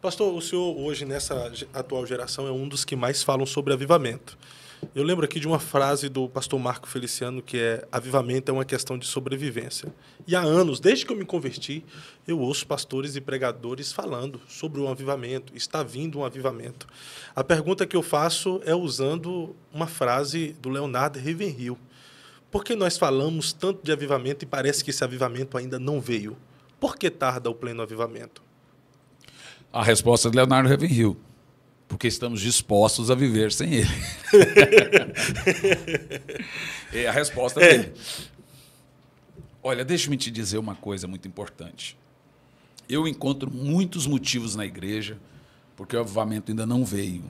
Pastor, o senhor hoje, nessa atual geração, é um dos que mais falam sobre avivamento. Eu lembro aqui de uma frase do pastor Marco Feliciano que é: avivamento é uma questão de sobrevivência. E há anos, desde que eu me converti, eu ouço pastores e pregadores falando sobre o avivamento. Está vindo um avivamento. A pergunta que eu faço é usando uma frase do Leonardo Ravenhill. Por que nós falamos tanto de avivamento e parece que esse avivamento ainda não veio? Por que tarda o pleno avivamento? A resposta de Leonardo Ravenhill. Porque estamos dispostos a viver sem ele. é a resposta é. dele. Olha, deixa-me te dizer uma coisa muito importante. Eu encontro muitos motivos na igreja, porque o avivamento ainda não veio.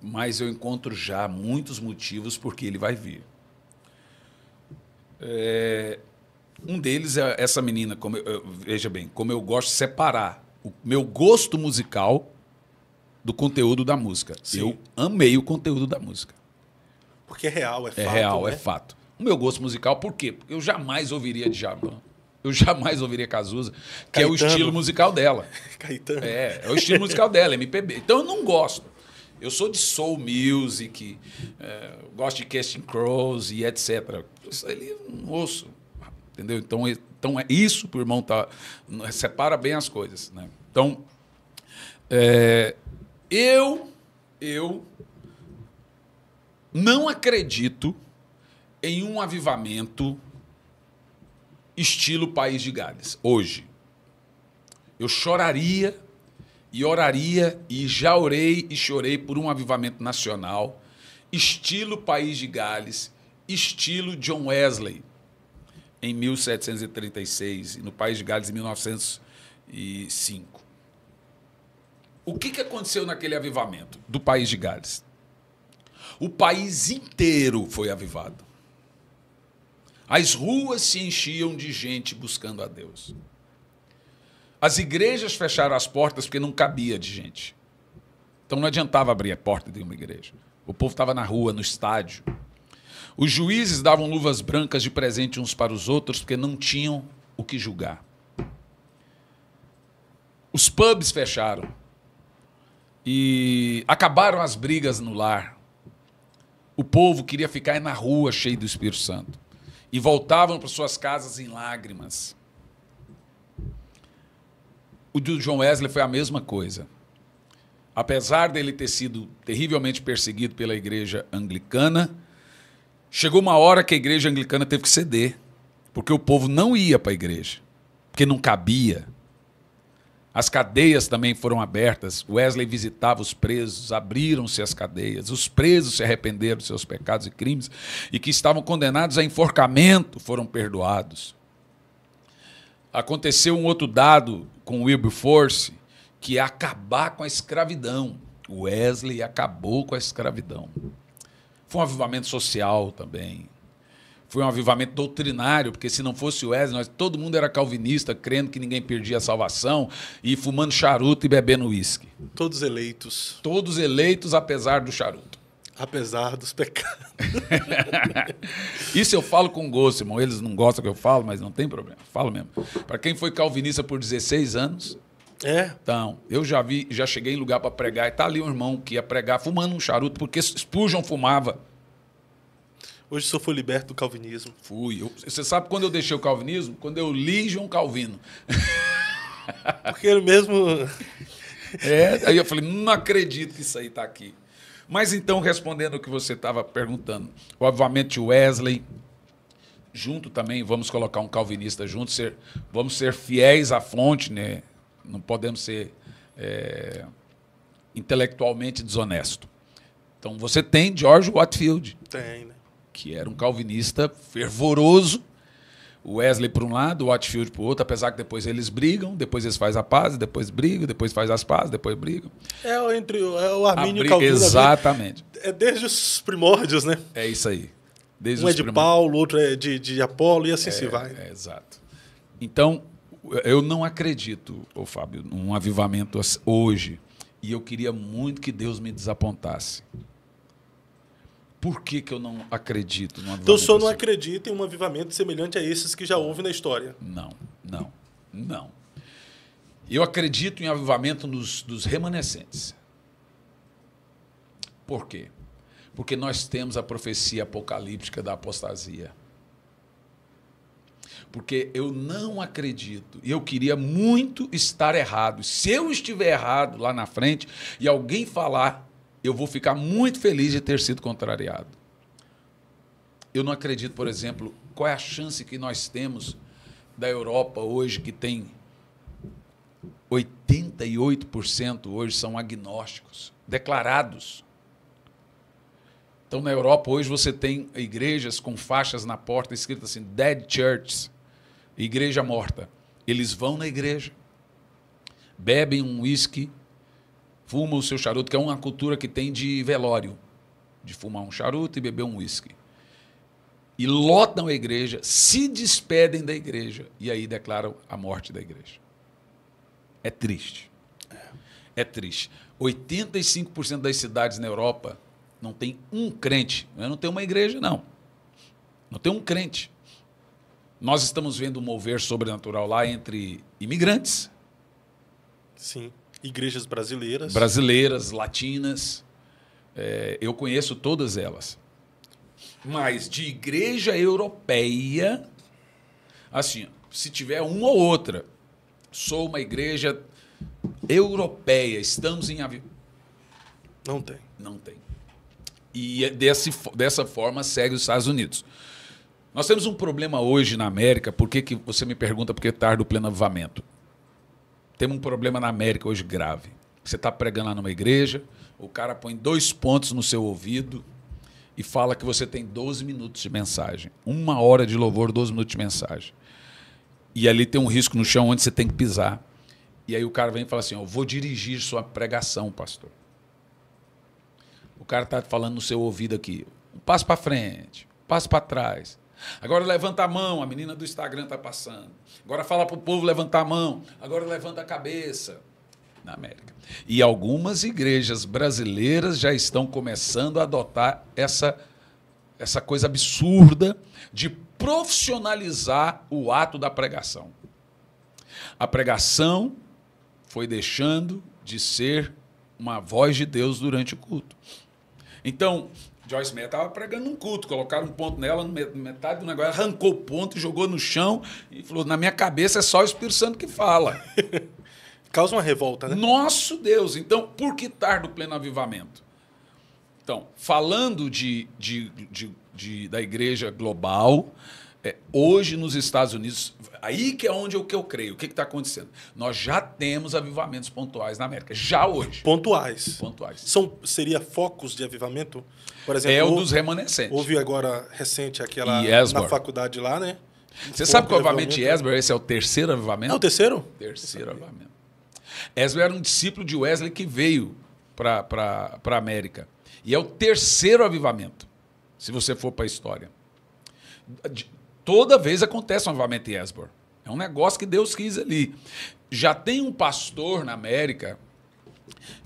Mas eu encontro já muitos motivos porque ele vai vir. É, um deles é essa menina, como eu, veja bem, como eu gosto de separar o meu gosto musical do conteúdo da música. Sim. Eu amei o conteúdo da música. Porque é real, é, é fato. É real, né? é fato. O meu gosto musical, por quê? Porque eu jamais ouviria Djavan. Eu jamais ouviria Cazuza, que Caetano. é o estilo musical dela. Caetano. É, é o estilo musical dela, MPB. Então eu não gosto. Eu sou de soul music, é, gosto de Casting Crows e etc. Isso ali eu não ouço. Entendeu? Então, então é isso o irmão tá separa bem as coisas, né? Então, é, eu eu não acredito em um avivamento estilo País de Gales hoje. Eu choraria e oraria e já orei e chorei por um avivamento nacional estilo País de Gales, estilo John Wesley em 1736 e no País de Gales em 1905. O que, que aconteceu naquele avivamento do País de Gales? O país inteiro foi avivado. As ruas se enchiam de gente buscando a Deus. As igrejas fecharam as portas porque não cabia de gente. Então não adiantava abrir a porta de uma igreja. O povo estava na rua, no estádio, os juízes davam luvas brancas de presente uns para os outros porque não tinham o que julgar. Os pubs fecharam e acabaram as brigas no lar. O povo queria ficar na rua cheio do Espírito Santo e voltavam para suas casas em lágrimas. O de John Wesley foi a mesma coisa. Apesar dele ter sido terrivelmente perseguido pela igreja anglicana, Chegou uma hora que a igreja anglicana teve que ceder, porque o povo não ia para a igreja, porque não cabia. As cadeias também foram abertas. Wesley visitava os presos, abriram-se as cadeias. Os presos se arrependeram dos seus pecados e crimes e que estavam condenados a enforcamento foram perdoados. Aconteceu um outro dado com Wilberforce, que é acabar com a escravidão. Wesley acabou com a escravidão. Foi um avivamento social também. Foi um avivamento doutrinário, porque se não fosse o Wesley, nós, todo mundo era calvinista, crendo que ninguém perdia a salvação e fumando charuto e bebendo uísque. Todos eleitos. Todos eleitos, apesar do charuto. Apesar dos pecados. Isso eu falo com gosto, irmão. Eles não gostam que eu falo, mas não tem problema. Falo mesmo. Para quem foi calvinista por 16 anos, é. Então, eu já vi, já cheguei em lugar para pregar e tá ali um irmão que ia pregar fumando um charuto, porque Spurgeon fumava. Hoje o senhor foi liberto do calvinismo. Fui. Eu, você sabe quando eu deixei o calvinismo? Quando eu li João Calvino. Porque ele mesmo. É, aí eu falei, não acredito que isso aí está aqui. Mas então, respondendo o que você estava perguntando, obviamente Wesley, junto também, vamos colocar um calvinista junto, ser, vamos ser fiéis à fonte, né? Não podemos ser é, intelectualmente desonesto. Então você tem George Watfield. Tem, né? Que era um calvinista fervoroso. Wesley para um lado, Watfield para o outro, apesar que depois eles brigam, depois eles fazem a paz, depois brigam, depois fazem as pazes, depois brigam. É entre é o Armínio e o Calvino. Exatamente. É desde os primórdios, né? É isso aí. Desde um é de primórdios. Paulo, outro é de, de Apolo e assim é, se vai. É, exato. Então, eu não acredito, ô Fábio, num avivamento hoje. E eu queria muito que Deus me desapontasse. Por que, que eu não acredito num então, avivamento? Então, só não acredito assim? acredita em um avivamento semelhante a esses que já houve na história. Não, não, não. Eu acredito em avivamento nos, dos remanescentes. Por quê? Porque nós temos a profecia apocalíptica da apostasia. Porque eu não acredito. E eu queria muito estar errado. Se eu estiver errado lá na frente e alguém falar, eu vou ficar muito feliz de ter sido contrariado. Eu não acredito, por exemplo, qual é a chance que nós temos da Europa hoje, que tem 88% hoje são agnósticos, declarados. Então, na Europa, hoje você tem igrejas com faixas na porta escritas assim, Dead Churches igreja morta. Eles vão na igreja, bebem um uísque, fumam o seu charuto, que é uma cultura que tem de velório, de fumar um charuto e beber um uísque. E lotam a igreja, se despedem da igreja e aí declaram a morte da igreja. É triste. É triste. 85% das cidades na Europa não tem um crente. Eu não tem uma igreja, não. Não tem um crente. Nós estamos vendo um mover sobrenatural lá entre imigrantes. Sim. Igrejas brasileiras. Brasileiras, latinas. É, eu conheço todas elas. Mas de igreja europeia, assim, se tiver uma ou outra, sou uma igreja europeia, estamos em avião. Não tem. Não tem. E é desse, dessa forma segue os Estados Unidos. Nós temos um problema hoje na América, por que, que você me pergunta por que é tarda o avivamento? Temos um problema na América hoje grave. Você está pregando lá numa igreja, o cara põe dois pontos no seu ouvido e fala que você tem 12 minutos de mensagem. Uma hora de louvor, 12 minutos de mensagem. E ali tem um risco no chão onde você tem que pisar. E aí o cara vem e fala assim: Eu vou dirigir sua pregação, pastor. O cara está falando no seu ouvido aqui: um passo para frente, um passo para trás. Agora levanta a mão, a menina do Instagram está passando. Agora fala para o povo levantar a mão. Agora levanta a cabeça. Na América. E algumas igrejas brasileiras já estão começando a adotar essa, essa coisa absurda de profissionalizar o ato da pregação. A pregação foi deixando de ser uma voz de Deus durante o culto. Então, Joyce Meyer estava pregando um culto, colocaram um ponto nela, metade do negócio, arrancou o ponto, jogou no chão e falou: na minha cabeça é só o Espírito Santo que fala. Causa uma revolta, né? Nosso Deus! Então, por que tarda o pleno avivamento? Então, falando de, de, de, de da igreja global, é, hoje nos Estados Unidos, aí que é onde eu, que eu creio. O que está acontecendo? Nós já temos avivamentos pontuais na América, já hoje. Pontuais. Pontuais. São, seria focos de avivamento? Por exemplo, é o dos remanescentes. Houve agora recente aquela na faculdade lá, né? Você sabe que o avivamento de Esber, né? esse é o terceiro avivamento? É o terceiro? Terceiro avivamento. Esber era um discípulo de Wesley que veio para a América. E é o terceiro avivamento, se você for para a história. Toda vez acontece novamente em Esbor. É um negócio que Deus quis ali. Já tem um pastor na América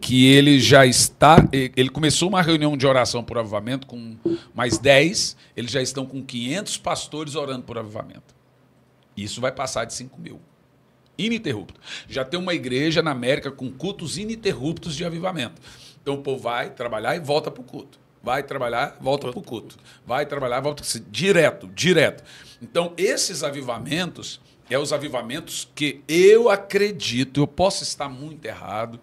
que ele já está. Ele começou uma reunião de oração por avivamento com mais 10, eles já estão com 500 pastores orando por avivamento. Isso vai passar de 5 mil. Ininterrupto. Já tem uma igreja na América com cultos ininterruptos de avivamento. Então o povo vai trabalhar e volta para o culto. Vai trabalhar, volta para o culto. Vai trabalhar, volta direto, direto. Então, esses avivamentos é os avivamentos que eu acredito, eu posso estar muito errado,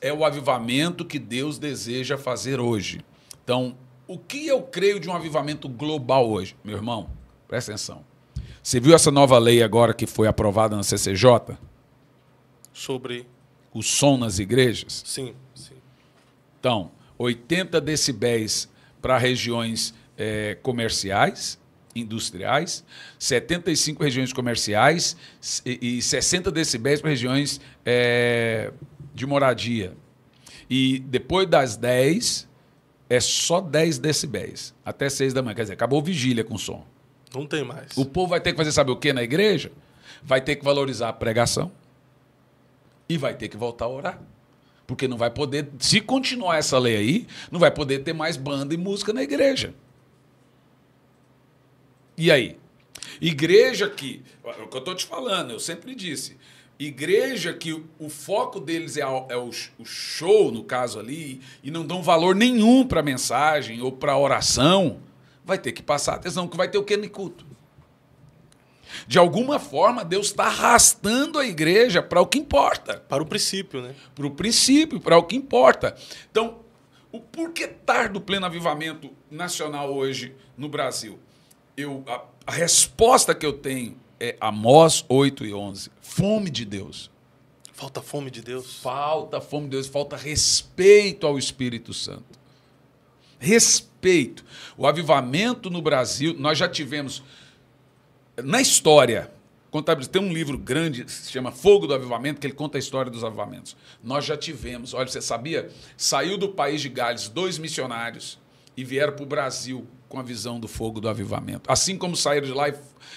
é o avivamento que Deus deseja fazer hoje. Então, o que eu creio de um avivamento global hoje? Meu irmão, presta atenção. Você viu essa nova lei agora que foi aprovada na CCJ? Sobre. O som nas igrejas? Sim, sim. Então, 80 decibéis para regiões é, comerciais, industriais, 75 regiões comerciais e, 60 decibéis para regiões é, de moradia. E depois das 10, é só 10 decibéis, até 6 da manhã. Quer dizer, acabou vigília com som. Não tem mais. O povo vai ter que fazer sabe o que na igreja? Vai ter que valorizar a pregação e vai ter que voltar a orar. Porque não vai poder, se continuar essa lei aí, não vai poder ter mais banda e música na igreja. E aí? Igreja que, é o que eu estou te falando, eu sempre disse, igreja que o, foco deles é, é o, o, show, no caso ali, e não dão valor nenhum para a mensagem ou para a oração, vai ter que passar atenção, que vai ter o que no culto? De alguma forma, Deus está arrastando a igreja para o que importa. Para o princípio, né? Para o princípio, para o que importa. Então, o porquê tardo o pleno avivamento nacional hoje no Brasil? eu, a, a resposta que eu tenho é Amós 8 e 11. Fome de Deus. Falta fome de Deus. Falta fome de Deus, falta respeito ao Espírito Santo. Respeito. O avivamento no Brasil, nós já tivemos na história, tem um livro grande que se chama Fogo do Avivamento, que ele conta a história dos avivamentos. Nós já tivemos, olha, você sabia? Saiu do país de Gales dois missionários e vieram para o Brasil com a visão do fogo do avivamento. Assim como saíram de lá e,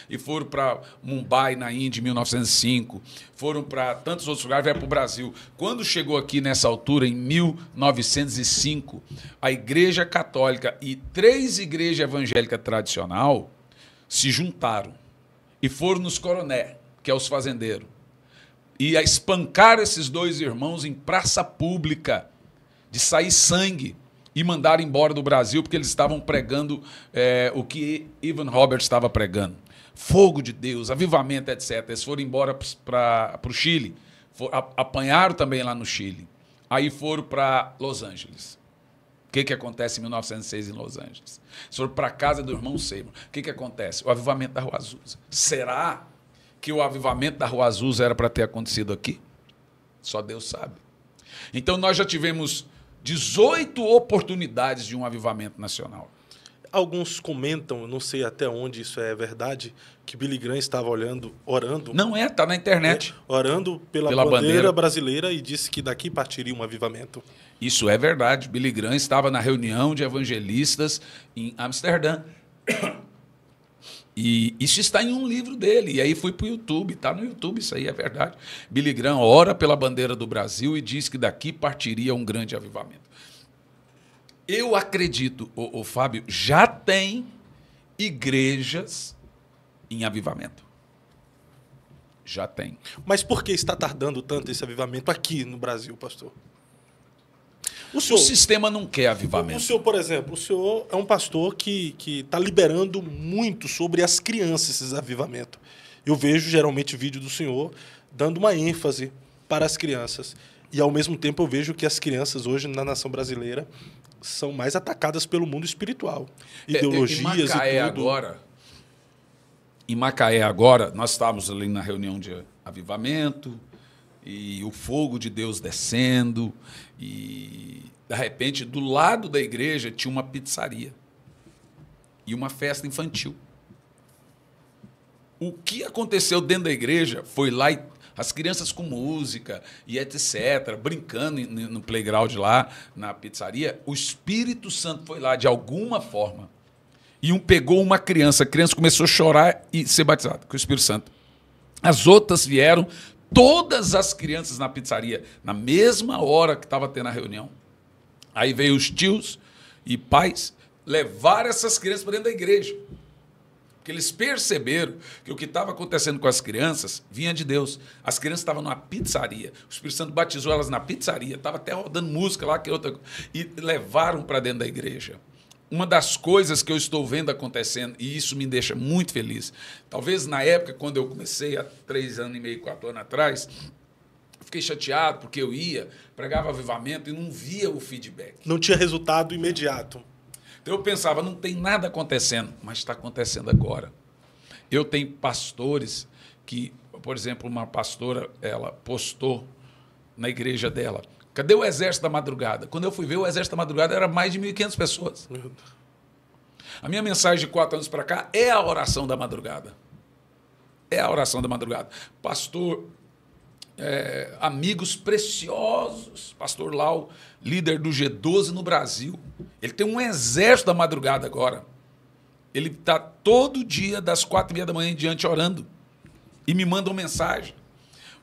e foram para Mumbai, na Índia, em 1905, foram para tantos outros lugares, vieram para o Brasil. Quando chegou aqui nessa altura, em 1905, a Igreja Católica e três igrejas evangélicas tradicional se juntaram e foram nos coroné, que é os fazendeiros, e a espancar esses dois irmãos em praça pública, de sair sangue e mandaram embora do Brasil porque eles estavam pregando é, o que Ivan Roberts estava pregando. Fogo de Deus, avivamento, etc. Eles foram embora para o Chile, for, a, apanharam também lá no Chile. Aí foram para Los Angeles. O que, que acontece em 1906 em Los Angeles? Eles foram para a casa do irmão Seymour. O que, que acontece? O avivamento da Rua Azusa. Será que o avivamento da Rua Azusa era para ter acontecido aqui? Só Deus sabe. Então nós já tivemos 18 oportunidades de um avivamento nacional. Alguns comentam, não sei até onde isso é verdade, que Billy Graham estava olhando, orando. Não é, está na internet. É, orando pela, pela bandeira, bandeira, brasileira e disse que daqui partiria um avivamento. Isso é verdade. Billy Graham estava na reunião de evangelistas em Amsterdã. E isso está em um livro dele. E aí fui para o YouTube, está no YouTube, isso aí é verdade. Billy Graham ora pela bandeira do Brasil e diz que daqui partiria um grande avivamento. Eu acredito, o, o Fábio, já tem igrejas em avivamento. Já tem. Mas por que está tardando tanto esse avivamento aqui no Brasil, pastor? O, senhor, o sistema não quer avivamento. O senhor, por exemplo, o senhor é um pastor que está liberando muito sobre as crianças esses avivamentos. Eu vejo geralmente vídeo do senhor dando uma ênfase para as crianças. E ao mesmo tempo eu vejo que as crianças hoje na nação brasileira são mais atacadas pelo mundo espiritual. É, é, Ideologias é, e tudo. agora. Em Macaé agora, nós estávamos ali na reunião de avivamento, e o fogo de Deus descendo. E de repente, do lado da igreja tinha uma pizzaria e uma festa infantil. O que aconteceu dentro da igreja foi lá e as crianças com música e etc, brincando no playground lá na pizzaria, o Espírito Santo foi lá de alguma forma. E um pegou uma criança, a criança começou a chorar e ser batizada com o Espírito Santo. As outras vieram, todas as crianças na pizzaria na mesma hora que estava tendo a reunião. Aí veio os tios e pais levar essas crianças para dentro da igreja. Porque eles perceberam que o que estava acontecendo com as crianças vinha de Deus. As crianças estavam numa pizzaria. O Espírito Santo batizou elas na pizzaria. Estava até rodando música lá, que é outra E levaram para dentro da igreja uma das coisas que eu estou vendo acontecendo, e isso me deixa muito feliz, talvez na época, quando eu comecei, há três anos e meio, quatro anos atrás, fiquei chateado porque eu ia, pregava avivamento e não via o feedback. Não tinha resultado imediato. Então eu pensava, não tem nada acontecendo, mas está acontecendo agora. Eu tenho pastores que, por exemplo, uma pastora, ela postou na igreja dela, Cadê o Exército da Madrugada? Quando eu fui ver, o Exército da Madrugada era mais de 1.500 pessoas. A minha mensagem de quatro anos para cá é a oração da madrugada. É a oração da madrugada. Pastor, é, amigos preciosos, Pastor Lau, líder do G12 no Brasil. Ele tem um exército da madrugada agora. Ele está todo dia, das quatro e meia da manhã em diante, orando. E me manda uma mensagem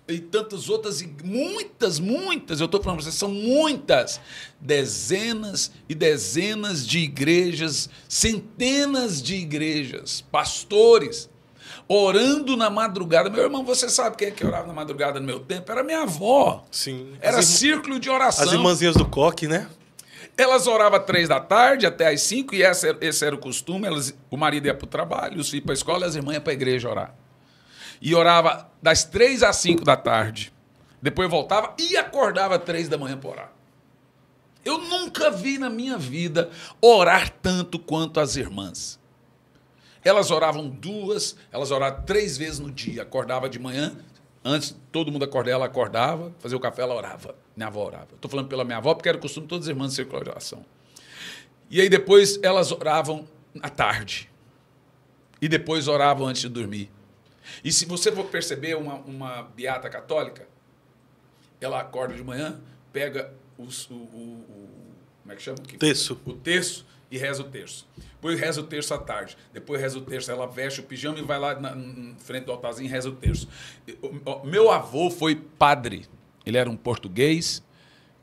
e tantas outras, e muitas, muitas, eu estou falando para vocês, são muitas, dezenas e dezenas de igrejas, centenas de igrejas, pastores, orando na madrugada. Meu irmão, você sabe quem é que orava na madrugada no meu tempo? Era minha avó. Sim. Era círculo de oração. As irmãzinhas do coque, né? Elas oravam três da tarde até às cinco, e esse era o costume. Elas, o marido ia para o trabalho, os filhos para a escola, as irmãs iam para a igreja orar e orava das três às cinco da tarde. Depois voltava e acordava três da manhã para orar. Eu nunca vi na minha vida orar tanto quanto as irmãs. Elas oravam duas, elas oravam três vezes no dia. Acordava de manhã, antes todo mundo acordar, ela acordava, fazia o café, ela orava. Minha avó orava. Estou falando pela minha avó porque era costume todas as irmãs com oração. E aí depois elas oravam à tarde. E depois oravam antes de dormir. E se você for perceber uma, uma beata católica, ela acorda de manhã, pega o o, o, o, Como é que chama? O terço. O terço e reza o terço. Depois reza o terço à tarde. Depois reza o terço. Ela veste o pijama e vai lá na, na frente do altarzinho e reza o terço. Meu avô foi padre. Ele era um português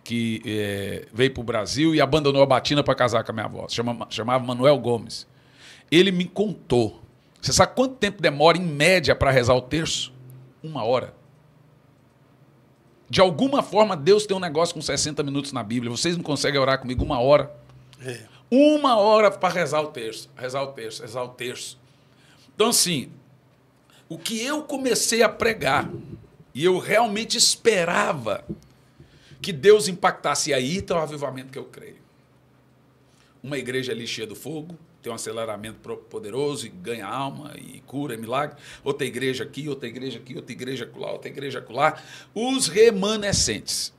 que é, veio para o Brasil e abandonou a batina para casar com a minha avó. Chama, chamava Manuel Gomes. Ele me contou você sabe quanto tempo demora, em média, para rezar o terço? Uma hora. De alguma forma, Deus tem um negócio com 60 minutos na Bíblia. Vocês não conseguem orar comigo uma hora? É. Uma hora para rezar o terço, rezar o terço, rezar o terço. Então, assim, o que eu comecei a pregar, e eu realmente esperava que Deus impactasse aí, está então, o avivamento que eu creio. Uma igreja ali cheia do fogo, tem um aceleramento poderoso e ganha alma e cura, é milagre. Outra igreja aqui, outra igreja aqui, outra igreja acolá, outra igreja acolá. Os remanescentes.